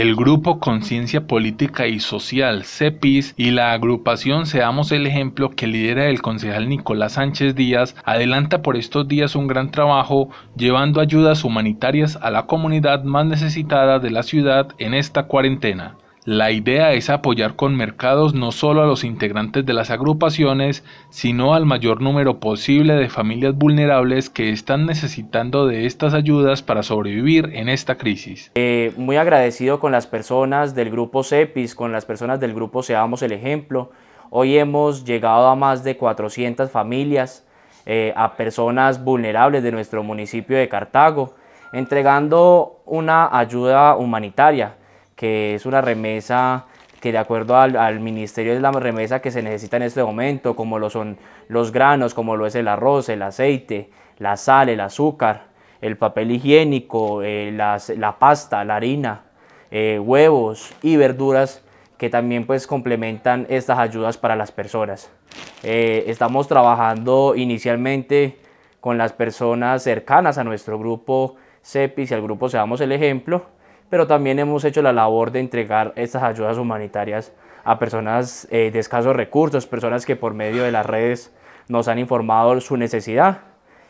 el Grupo Conciencia Política y Social, CEPIS, y la agrupación Seamos el Ejemplo que lidera el concejal Nicolás Sánchez Díaz, adelanta por estos días un gran trabajo llevando ayudas humanitarias a la comunidad más necesitada de la ciudad en esta cuarentena. La idea es apoyar con mercados no solo a los integrantes de las agrupaciones, sino al mayor número posible de familias vulnerables que están necesitando de estas ayudas para sobrevivir en esta crisis. Eh, muy agradecido con las personas del grupo CEPIS, con las personas del grupo Seamos el Ejemplo. Hoy hemos llegado a más de 400 familias, eh, a personas vulnerables de nuestro municipio de Cartago, entregando una ayuda humanitaria que es una remesa que de acuerdo al, ministerio es la remesa que se necesita en este momento, como lo son los granos, como lo es el arroz, el aceite, la sal, el azúcar, el papel higiénico, eh, la pasta, la harina, eh, huevos y verduras que también pues complementan estas ayudas para las personas. Eh, estamos trabajando inicialmente con las personas cercanas a nuestro grupo CEPI, y al grupo Seamos el Ejemplo, pero también hemos hecho la labor de entregar estas ayudas humanitarias a personas eh, de escasos recursos, personas que por medio de las redes nos han informado su necesidad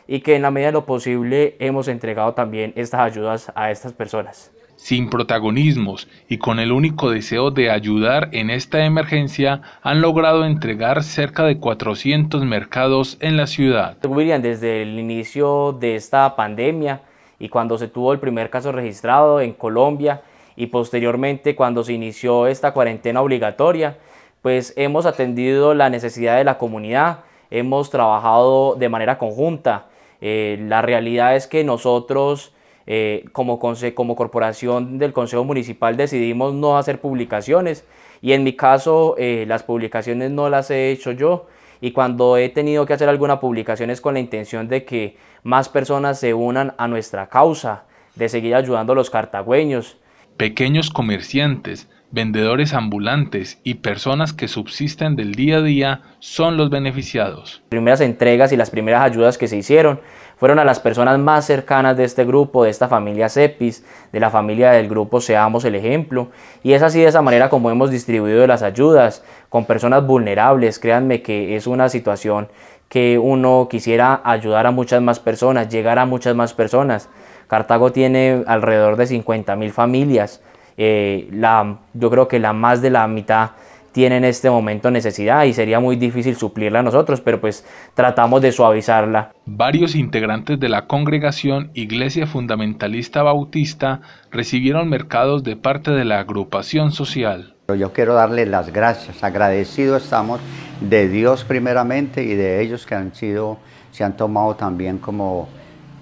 y que en la medida de lo posible hemos entregado también estas ayudas a estas personas. Sin protagonismos y con el único deseo de ayudar en esta emergencia, han logrado entregar cerca de 400 mercados en la ciudad. William, desde el inicio de esta pandemia, y cuando se tuvo el primer caso registrado en Colombia y posteriormente cuando se inició esta cuarentena obligatoria, pues hemos atendido la necesidad de la comunidad, hemos trabajado de manera conjunta. Eh, la realidad es que nosotros eh, como, corporación del Consejo Municipal decidimos no hacer publicaciones y en mi caso eh, las publicaciones no las he hecho yo, y cuando he tenido que hacer algunas publicaciones con la intención de que más personas se unan a nuestra causa, de seguir ayudando a los cartagüeños. Pequeños comerciantes, vendedores ambulantes y personas que subsisten del día a día son los beneficiados. Las primeras entregas y las primeras ayudas que se hicieron fueron a las personas más cercanas de este grupo, de esta familia CEPIS, de la familia del grupo Seamos el Ejemplo. Y es así de esa manera como hemos distribuido las ayudas con personas vulnerables. Créanme que es una situación que uno quisiera ayudar a muchas más personas, llegar a muchas más personas. Cartago tiene alrededor de 50 mil familias eh, la, yo creo que la más de la mitad tiene en este momento necesidad y sería muy difícil suplirla a nosotros, pero pues tratamos de suavizarla. Varios integrantes de la congregación Iglesia Fundamentalista Bautista recibieron mercados de parte de la agrupación social. Yo quiero darle las gracias, agradecidos estamos de Dios primeramente y de ellos que han sido, se han tomado también como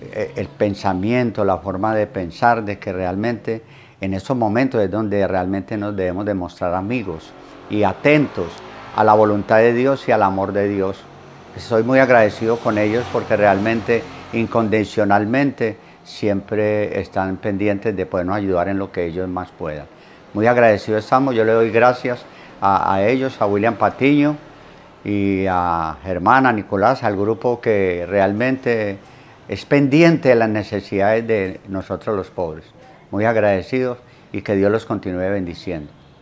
eh, el pensamiento, la forma de pensar de que realmente en esos momentos es donde realmente nos debemos demostrar amigos y atentos a la voluntad de Dios y al amor de Dios. Soy muy agradecido con ellos porque realmente incondicionalmente siempre están pendientes de podernos ayudar en lo que ellos más puedan. Muy agradecido estamos, yo le doy gracias a, a ellos, a William Patiño y a Germán, a Nicolás, al grupo que realmente es pendiente de las necesidades de nosotros los pobres muy agradecidos y que Dios los continúe bendiciendo.